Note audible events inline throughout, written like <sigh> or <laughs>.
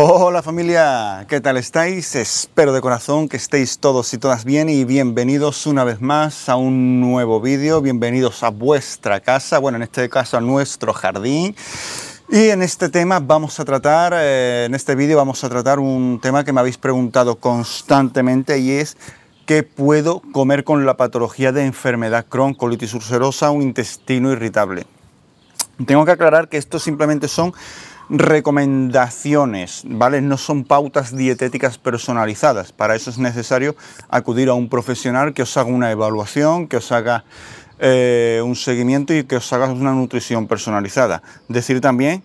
Hola familia, ¿qué tal estáis? Espero de corazón que estéis todos y todas bien y bienvenidos una vez más a un nuevo vídeo, bienvenidos a vuestra casa, bueno, en este caso a nuestro jardín. Y en este tema vamos a tratar, eh, en este vídeo vamos a tratar un tema que me habéis preguntado constantemente y es ¿qué puedo comer con la patología de enfermedad Crohn, colitis ulcerosa o intestino irritable? Tengo que aclarar que estos simplemente son recomendaciones, ¿vale? No son pautas dietéticas personalizadas. Para eso es necesario acudir a un profesional que os haga una evaluación, que os haga eh, un seguimiento y que os haga una nutrición personalizada. Decir también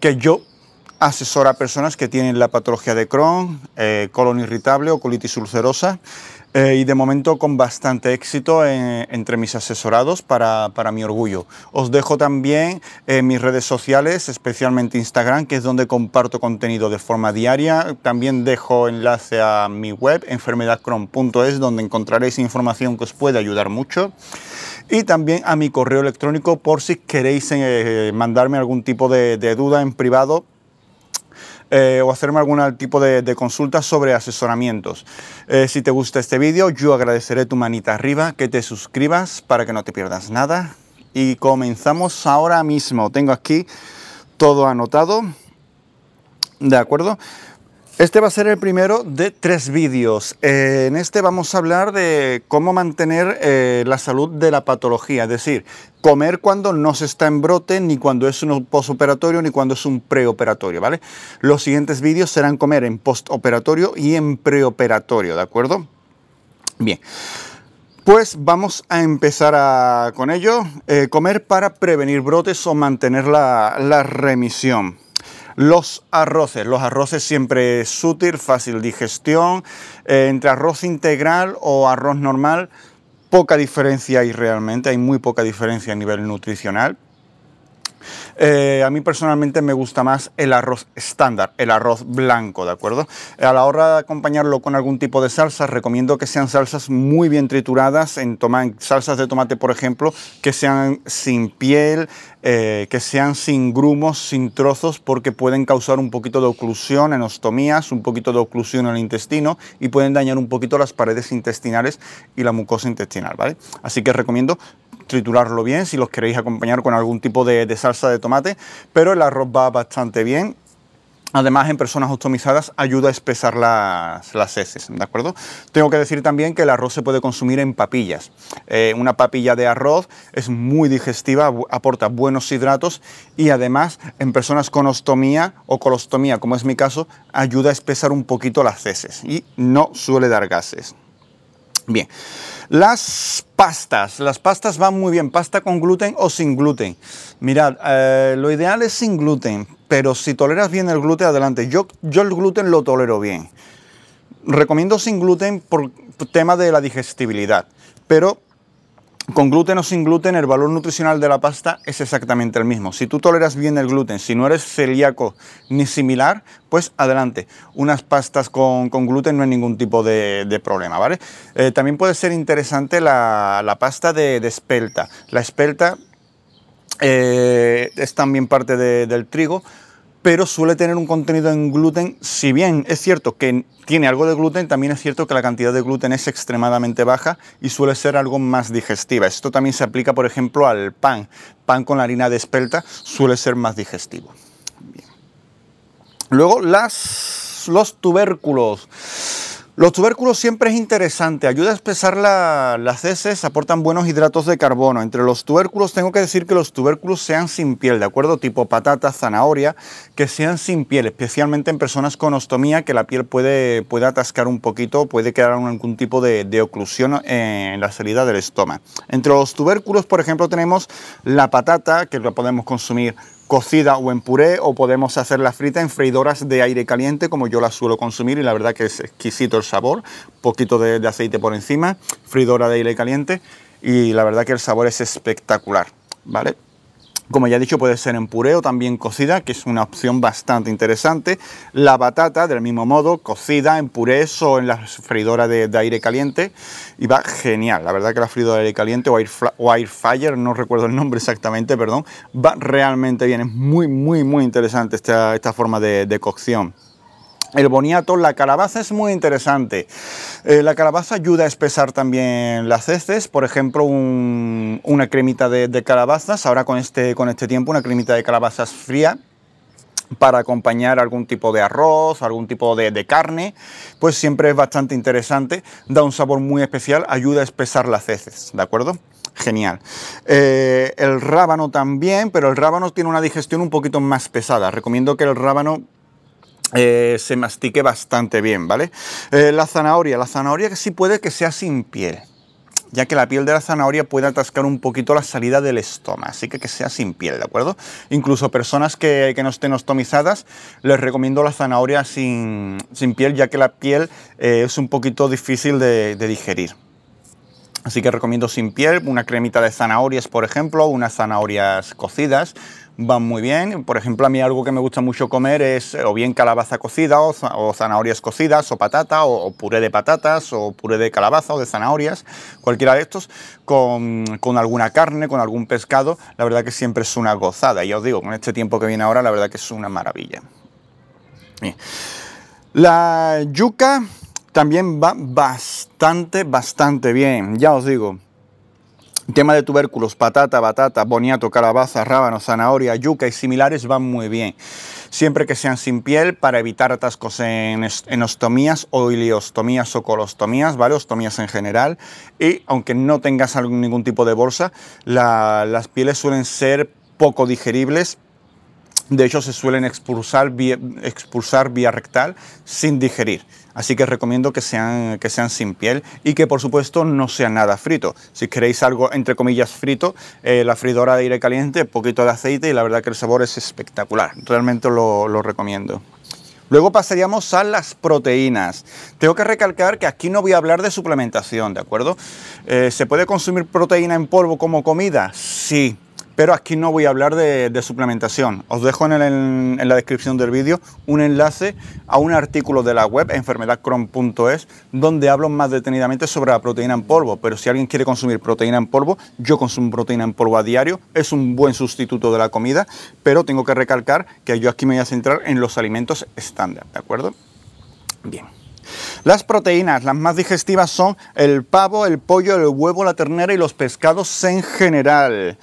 que yo asesoro a personas que tienen la patología de Crohn, eh, colon irritable o colitis ulcerosa eh, y de momento con bastante éxito entre mis asesorados para, mi orgullo. Os dejo también eh, mis redes sociales, especialmente Instagram, que es donde comparto contenido de forma diaria. También dejo enlace a mi web, enfermedadcron.es, donde encontraréis información que os puede ayudar mucho. Y también a mi correo electrónico por si queréis eh, mandarme algún tipo de duda en privado eh, o hacerme algún tipo de, consulta sobre asesoramientos. Eh, si te gusta este vídeo, yo agradeceré tu manita arriba, que te suscribas para que no te pierdas nada. Y comenzamos ahora mismo. Tengo aquí todo anotado. ¿De acuerdo? Este va a ser el primero de tres vídeos. Eh, en este vamos a hablar de cómo mantener eh, la salud de la patología, es decir, comer cuando no se está en brote, ni cuando es un postoperatorio, ni cuando es un preoperatorio, ¿vale? Los siguientes vídeos serán comer en postoperatorio y en preoperatorio, ¿de acuerdo? Bien. Pues vamos a empezar con ello, eh, comer para prevenir brotes o mantener la remisión. Los arroces. Los arroces siempre sútil, fácil digestión. Eh, entre arroz integral o arroz normal, poca diferencia hay realmente, hay muy poca diferencia a nivel nutricional. Eh, a mí personalmente me gusta más el arroz estándar, el arroz blanco, ¿de acuerdo? A la hora de acompañarlo con algún tipo de salsa, recomiendo que sean salsas muy bien trituradas, en, salsas de tomate, por ejemplo, que sean sin piel, eh, que sean sin grumos, sin trozos, porque pueden causar un poquito de oclusión en ostomías, un poquito de oclusión en el intestino y pueden dañar un poquito las paredes intestinales y la mucosa intestinal, ¿vale? Así que recomiendo triturarlo bien si los queréis acompañar con algún tipo de, salsa de tomate, pero el arroz va bastante bien Además, en personas ostomizadas ayuda a espesar las, las, heces, ¿de acuerdo? Tengo que decir también que el arroz se puede consumir en papillas. Eh, una papilla de arroz es muy digestiva, aporta buenos hidratos y además en personas con ostomía o colostomía, como es mi caso, ayuda a espesar un poquito las heces y no suele dar gases. Bien, las pastas, las pastas van muy bien, pasta con gluten o sin gluten. Mirad, eh, lo ideal es sin gluten, pero si toleras bien el gluten, adelante. Yo, yo el gluten lo tolero bien. Recomiendo sin gluten por tema de la digestibilidad, pero con gluten o sin gluten, el valor nutricional de la pasta es exactamente el mismo. Si tú toleras bien el gluten, si no eres celíaco ni similar, pues adelante. Unas pastas con, gluten no hay ningún tipo de, problema, ¿vale? Eh, también puede ser interesante la, pasta de, espelta. La espelta eh, es también parte del trigo, pero suele tener un contenido en gluten, si bien es cierto que tiene algo de gluten, también es cierto que la cantidad de gluten es extremadamente baja y suele ser algo más digestiva. Esto también se aplica, por ejemplo, al pan. Pan con la harina de espelta suele ser más digestivo. Luego, las, los tubérculos. Los tubérculos siempre es interesante, ayuda a espesar las heces, aportan buenos hidratos de carbono. Entre los tubérculos tengo que decir que los tubérculos sean sin piel, ¿de acuerdo? Tipo patata, zanahoria, que sean sin piel, especialmente en personas con ostomía, que la piel puede, atascar un poquito, puede quedar algún tipo de, de oclusión eh, en la salida del estómago. Entre los tubérculos, por ejemplo, tenemos la patata, que la podemos consumir cocida o en puré o podemos hacerla frita en freidoras de aire caliente como yo la suelo consumir y la verdad que es exquisito el sabor, poquito de, aceite por encima, freidora de aire caliente y la verdad que el sabor es espectacular, ¿vale? Como ya he dicho, puede ser en puré o también cocida, que es una opción bastante interesante. La batata, del mismo modo, cocida en puré o en la freidora de, aire caliente. Y va genial. La verdad que la freidora de aire caliente o air, o no recuerdo el nombre exactamente, perdón, va realmente bien. Es muy, muy, muy interesante esta, esta forma de, de cocción. El boniato, la calabaza es muy interesante. Eh, la calabaza ayuda a espesar también las heces. Por ejemplo, una cremita de, calabazas, ahora con este, con este tiempo, una cremita de calabazas fría para acompañar algún tipo de arroz, algún tipo de, carne, pues siempre es bastante interesante, da un sabor muy especial, ayuda a espesar las heces, ¿de acuerdo? Genial. Eh, el rábano también, pero el rábano tiene una digestión un poquito más pesada. Recomiendo que el rábano eh, se mastique bastante bien, ¿vale? Eh, la zanahoria, la zanahoria que sí puede que sea sin piel, ya que la piel de la zanahoria puede atascar un poquito la salida del estómago, así que que sea sin piel, ¿de acuerdo? Incluso personas que, no estén ostomizadas, les recomiendo la zanahoria sin, sin piel, ya que la piel eh, es un poquito difícil de, de digerir. Así que recomiendo sin piel, una cremita de zanahorias, por ejemplo, unas zanahorias cocidas, van muy bien. Por ejemplo, a mí algo que me gusta mucho comer es eh, o bien calabaza cocida o, zanahorias cocidas o patata o, puré de patatas o puré de calabaza o de zanahorias, cualquiera de estos, con, alguna carne, con algún pescado, la verdad que siempre es una gozada. Y os digo, con este tiempo que viene ahora, la verdad que es una maravilla. La yuca también va bastante, bastante bien, ya os digo. Tema de tubérculos, patata, batata, boniato, calabaza, rábano, zanahoria, yuca y similares van muy bien, siempre que sean sin piel para evitar atascos en, en ostomías o ileostomías o colostomías, ¿vale? Ostomías en general. Y aunque no tengas ningún tipo de bolsa, las pieles suelen ser poco digeribles de hecho, se suelen expulsar vía rectal sin digerir. Así que recomiendo que sean, que sean sin piel y que por supuesto no sean nada frito. Si queréis algo entre comillas frito, eh, la fridora de aire caliente, poquito de aceite y la verdad que el sabor es espectacular. Realmente lo, recomiendo. Luego pasaríamos a las proteínas. Tengo que recalcar que aquí no voy a hablar de suplementación, ¿de acuerdo? Eh, ¿Se puede consumir proteína en polvo como comida? Sí, pero aquí no voy a hablar de, suplementación. Os dejo en, la descripción del vídeo un enlace a un artículo de la web enfermedadcrom.es, donde hablo más detenidamente sobre la proteína en polvo. Pero si alguien quiere consumir proteína en polvo, yo consumo proteína en polvo a diario. Es un buen sustituto de la comida, pero tengo que recalcar que yo aquí me voy a centrar en los alimentos estándar, ¿de acuerdo? Bien. Las proteínas, las más digestivas son el pavo, el pollo, el huevo, la ternera y los pescados en general.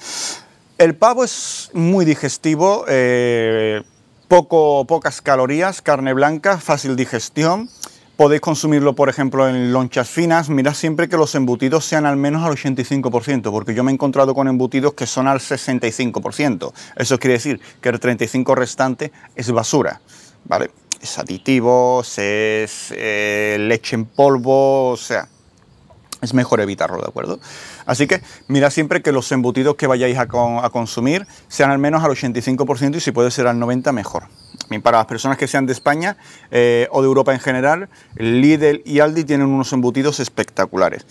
El pavo es muy digestivo, eh, poco, pocas calorías, carne blanca, fácil digestión. Podéis consumirlo, por ejemplo, en lonchas finas. Mirad siempre que los embutidos sean al menos al 85%, porque yo me he encontrado con embutidos que son al 65%. Eso quiere decir que el 35% restante es basura. ¿Vale? Es aditivo, es eh, leche en polvo, o sea, es mejor evitarlo, ¿de acuerdo? Así que mira siempre que los embutidos que vayáis a, consumir sean al menos al 85% y si puede ser al 90% mejor. Para las personas que sean de España eh, o de Europa en general, Lidl y Aldi tienen unos embutidos espectaculares.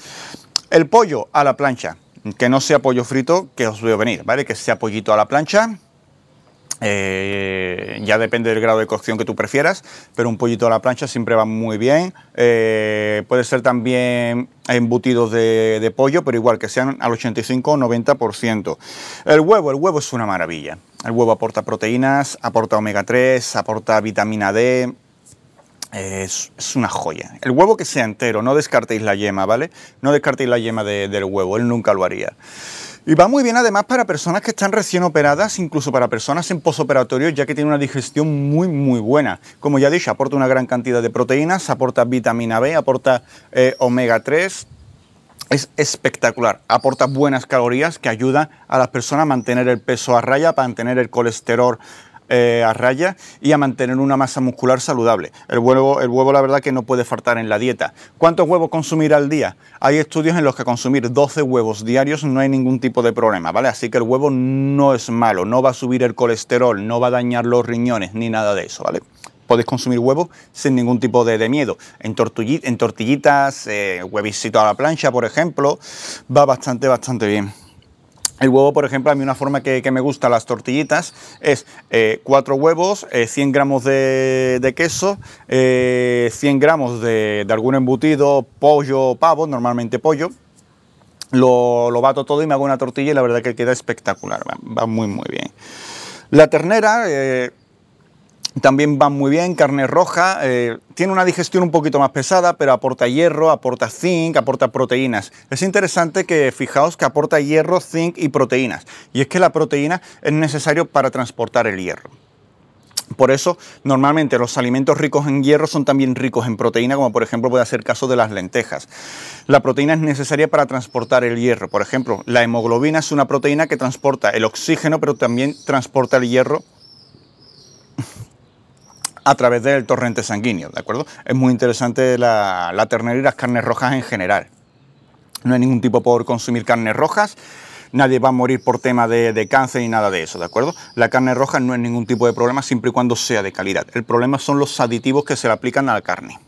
El pollo a la plancha, que no sea pollo frito, que os veo venir, ¿vale? Que sea pollito a la plancha, eh, ya depende del grado de cocción que tú prefieras, pero un pollito a la plancha siempre va muy bien. Eh, puede ser también embutidos de, pollo, pero igual que sean al 85 o 90%. El huevo, el huevo es una maravilla. El huevo aporta proteínas, aporta omega 3, aporta vitamina D. es, una joya. El huevo que sea entero, no descartéis la yema, ¿vale? No descartéis la yema del huevo, él nunca lo haría. Y va muy bien además para personas que están recién operadas, incluso para personas en posoperatorio, ya que tiene una digestión muy, muy buena. Como ya dije, aporta una gran cantidad de proteínas, aporta vitamina B, aporta eh, omega 3, es espectacular. Aporta buenas calorías que ayuda a las personas a mantener el peso a raya, para mantener el colesterol eh, a raya y a mantener una masa muscular saludable. El huevo, el huevo la verdad que no puede faltar en la dieta. ¿Cuántos huevos consumir al día? Hay estudios en los que consumir 12 huevos diarios no hay ningún tipo de problema, ¿vale? Así que el huevo no es malo, no va a subir el colesterol, no va a dañar los riñones ni nada de eso, ¿vale? podéis consumir huevos sin ningún tipo de, miedo. En, en tortillitas, eh, a la plancha, por ejemplo, va bastante, bastante bien. El huevo, por ejemplo, a mí una forma que, me gusta las tortillitas es eh, cuatro huevos, 100 eh, gramos de, queso, 100 eh, gramos de, algún embutido, pollo, pavo, normalmente pollo. Lo, bato todo y me hago una tortilla y la verdad que queda espectacular, va, va muy muy bien. La ternera también van muy bien, carne roja, eh, tiene una digestión un poquito más pesada, pero aporta hierro, aporta zinc, aporta proteínas. Es interesante que fijaos que aporta hierro, zinc y proteínas, y es que la proteína es necesario para transportar el hierro. Por eso, normalmente los alimentos ricos en hierro son también ricos en proteína, como por ejemplo puede ser caso de las lentejas. La proteína es necesaria para transportar el hierro. Por ejemplo, la hemoglobina es una proteína que transporta el oxígeno, pero también transporta el hierro a través del torrente sanguíneo, ¿de acuerdo? Es muy interesante la, ternera y las carnes rojas en general. No hay ningún tipo por consumir carnes rojas nadie va a morir por tema de, de, cáncer ni nada de eso, ¿de acuerdo? La carne roja no es ningún tipo de problema siempre y cuando sea de calidad. El problema son los aditivos que se le aplican a la carne.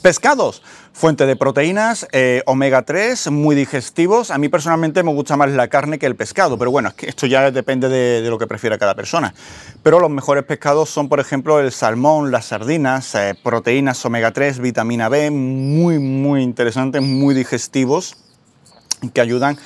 Pescados. Fuente de proteínas, eh, omega 3, muy digestivos. A mí personalmente me gusta más la carne que el pescado, pero bueno, esto ya depende de, lo que prefiera cada persona. Pero los mejores pescados son, por ejemplo, el salmón, las sardinas, eh, proteínas, omega 3, vitamina B, muy, muy interesantes, muy digestivos, que ayudan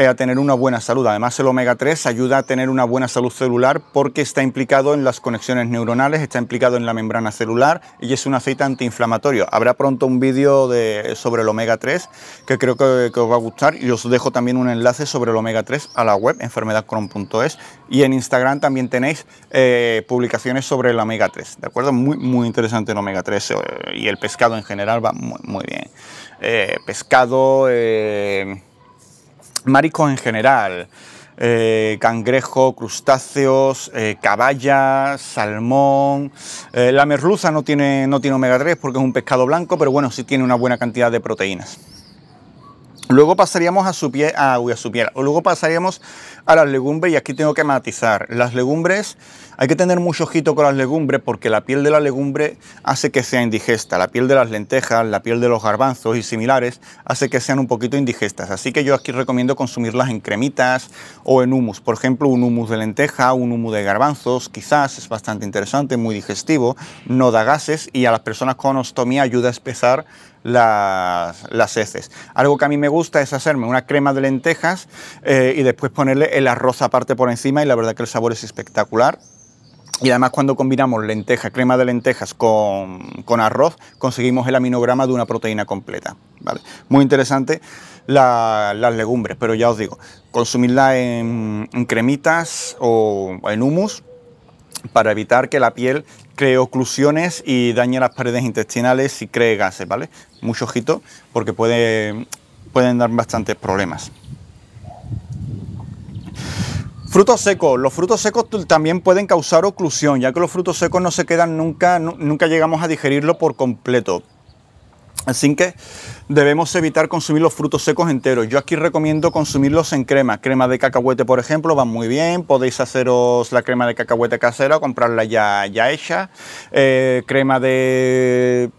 eh, a tener una buena salud. Además, el omega 3 ayuda a tener una buena salud celular porque está implicado en las conexiones neuronales, está implicado en la membrana celular y es un aceite antiinflamatorio. Habrá pronto un vídeo sobre el omega 3 que creo que, os va a gustar y os dejo también un enlace sobre el omega 3 a la web enfermedadcron.es y en Instagram también tenéis eh, publicaciones sobre el omega 3, ¿de acuerdo? Muy, muy interesante el omega 3 eh, y el pescado en general va muy, bien. pescado mariscos en general, eh, cangrejo, crustáceos, eh, caballas, salmón. Eh, la merluza no tiene, no tiene omega 3 porque es un pescado blanco, pero bueno, sí tiene una buena cantidad de proteínas. Luego pasaríamos a su piel, ah, a su O luego pasaríamos a las legumbres y aquí tengo que matizar. Las legumbres hay que tener mucho ojito con las legumbres porque la piel de la legumbre hace que sea indigesta. La piel de las lentejas, la piel de los garbanzos y similares hace que sean un poquito indigestas. Así que yo aquí recomiendo consumirlas en cremitas o en humus. Por ejemplo, un humus de lenteja, un humus de garbanzos, quizás es bastante interesante, muy digestivo, no da gases y a las personas con ostomía ayuda a espesar las, heces. Algo que a mí me gusta es hacerme una crema de lentejas eh, y después ponerle el arroz aparte por encima y la verdad que el sabor es espectacular. Y además cuando combinamos lenteja, crema de lentejas con, arroz, conseguimos el aminograma de una proteína completa. ¿vale? Muy interesante las legumbres, pero ya os digo, consumirla en, cremitas o en humus para evitar que la piel cree oclusiones y dañe las paredes intestinales y cree gases, ¿vale? Mucho ojito porque pueden dar bastantes problemas. Frutos secos. Los frutos secos también pueden causar oclusión, ya que los frutos secos no se quedan nunca, nunca llegamos a digerirlo por completo. Así que debemos evitar consumir los frutos secos enteros. Yo aquí recomiendo consumirlos en crema. Crema de cacahuete, por ejemplo, va muy bien. Podéis haceros la crema de cacahuete casera o comprarla ya, ya hecha. Eh, crema de,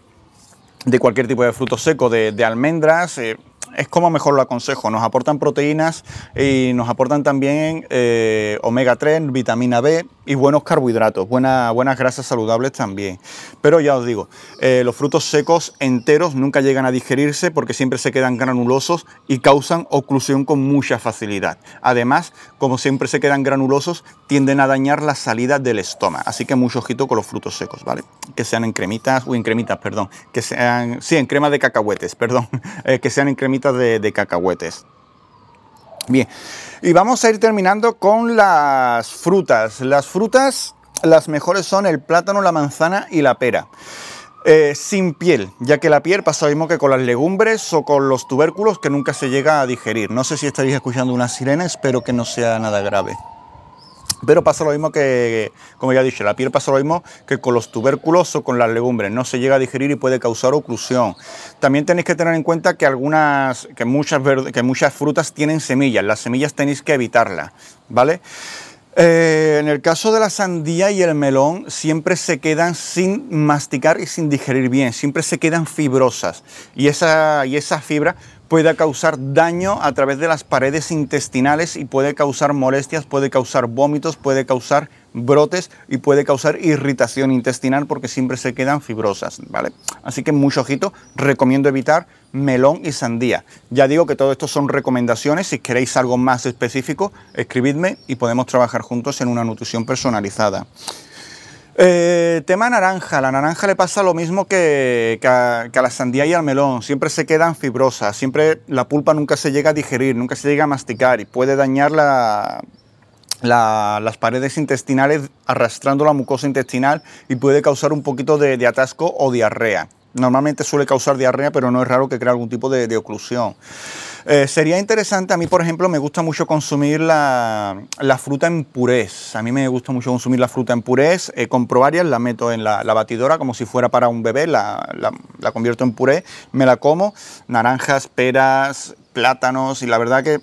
de cualquier tipo de fruto seco, de, almendras. Eh, es como mejor lo aconsejo. Nos aportan proteínas y nos aportan también eh, omega 3, vitamina B, y buenos carbohidratos, buenas grasas saludables también. Pero ya os digo, eh, los frutos secos enteros nunca llegan a digerirse porque siempre se quedan granulosos y causan oclusión con mucha facilidad. Además, como siempre se quedan granulosos, tienden a dañar la salida del estómago. Así que mucho ojito con los frutos secos, ¿vale? Que sean en cremitas, o en cremitas, perdón, que sean, sí, en crema de cacahuetes, perdón, <laughs> eh, que sean en cremitas de cacahuetes. Bien, y vamos a ir terminando con las frutas. Las frutas, las mejores son el plátano, la manzana y la pera. Eh, sin piel, ya que la piel pasa lo mismo que con las legumbres o con los tubérculos que nunca se llega a digerir. No sé si estáis escuchando una sirena, espero que no sea nada grave. Pero pasa lo mismo que, como ya dije la piel pasa lo mismo que con los tubérculos o con las legumbres. No se llega a digerir y puede causar oclusión. También tenéis que tener en cuenta que, algunas, que, muchas, que muchas frutas tienen semillas. Las semillas tenéis que evitarlas, ¿vale? Eh, en el caso de la sandía y el melón, siempre se quedan sin masticar y sin digerir bien, siempre se quedan fibrosas. Y esa, y esa fibra Puede causar daño a través de las paredes intestinales y puede causar molestias, puede causar vómitos, puede causar brotes y puede causar irritación intestinal porque siempre se quedan fibrosas, ¿vale? Así que mucho ojito, recomiendo evitar melón y sandía. Ya digo que todo esto son recomendaciones, si queréis algo más específico, escribidme y podemos trabajar juntos en una nutrición personalizada. Eh, tema naranja. La naranja le pasa lo mismo que, a, la sandía y al melón. Siempre se quedan fibrosas. Siempre la pulpa nunca se llega a digerir, nunca se llega a masticar y puede dañar las paredes intestinales arrastrando la mucosa intestinal y puede causar un poquito de, atasco o diarrea. Normalmente suele causar diarrea, pero no es raro que crea algún tipo de, de oclusión. Eh, sería interesante, a mí por ejemplo me gusta mucho consumir la, fruta en purés, a mí me gusta mucho consumir la fruta en purés, eh, compro varias, la meto en la, batidora como si fuera para un bebé, la, convierto en puré, me la como, naranjas, peras, plátanos y la verdad que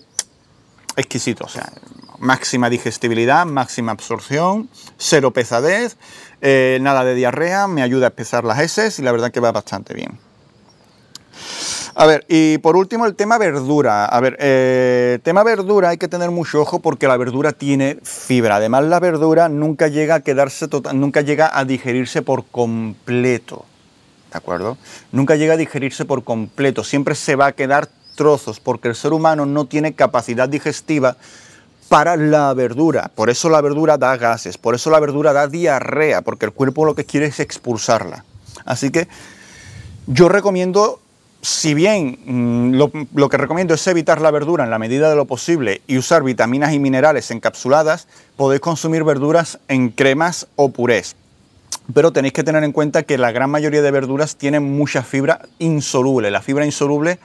exquisito, o sea, máxima digestibilidad, máxima absorción, cero pesadez, eh, nada de diarrea, me ayuda a espesar las heces y la verdad que va bastante bien. A ver, y por último el tema verdura. A ver, eh, tema verdura hay que tener mucho ojo porque la verdura tiene fibra. Además, la verdura nunca llega a quedarse total, nunca llega a digerirse por completo. ¿De acuerdo? Nunca llega a digerirse por completo. Siempre se va a quedar trozos porque el ser humano no tiene capacidad digestiva para la verdura. Por eso la verdura da gases, por eso la verdura da diarrea, porque el cuerpo lo que quiere es expulsarla. Así que yo recomiendo si bien mm, lo, que recomiendo es evitar la verdura en la medida de lo posible y usar vitaminas y minerales encapsuladas, podéis consumir verduras en cremas o purés. Pero tenéis que tener en cuenta que la gran mayoría de verduras tienen mucha fibra insoluble. La fibra insoluble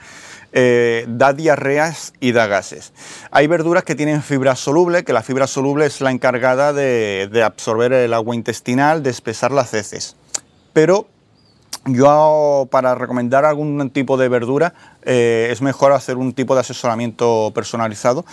eh, da diarreas y da gases. Hay verduras que tienen fibra soluble, que la fibra soluble es la encargada de, de absorber el agua intestinal, de espesar las heces. Pero yo para recomendar algún tipo de verdura eh, es mejor hacer un tipo de asesoramiento personalizado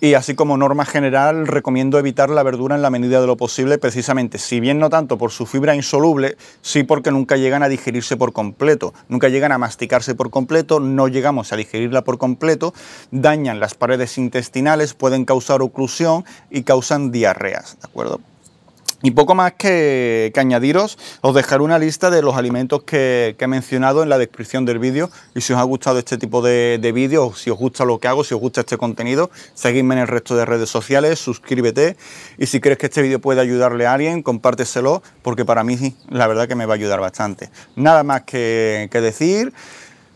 y así como norma general recomiendo evitar la verdura en la medida de lo posible precisamente, si bien no tanto por su fibra insoluble, sí porque nunca llegan a digerirse por completo, nunca llegan a masticarse por completo, no llegamos a digerirla por completo, dañan las paredes intestinales, pueden causar oclusión y causan diarreas, ¿de acuerdo? Y poco más que, añadiros, os dejaré una lista de los alimentos que, he mencionado en la descripción del vídeo y si os ha gustado este tipo de, vídeos, si os gusta lo que hago, si os gusta este contenido, seguidme en el resto de redes sociales, suscríbete y si crees que este vídeo puede ayudarle a alguien, compárteselo porque para mí la verdad que me va a ayudar bastante. Nada más que decir,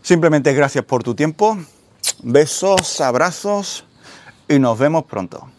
simplemente gracias por tu tiempo, besos, abrazos y nos vemos pronto.